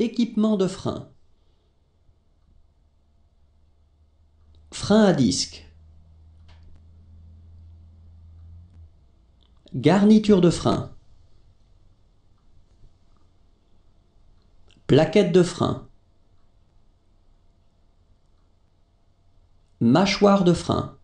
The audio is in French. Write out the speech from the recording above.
Équipement de frein. Frein à disque. Garniture de frein. Plaquette de frein. Mâchoire de frein.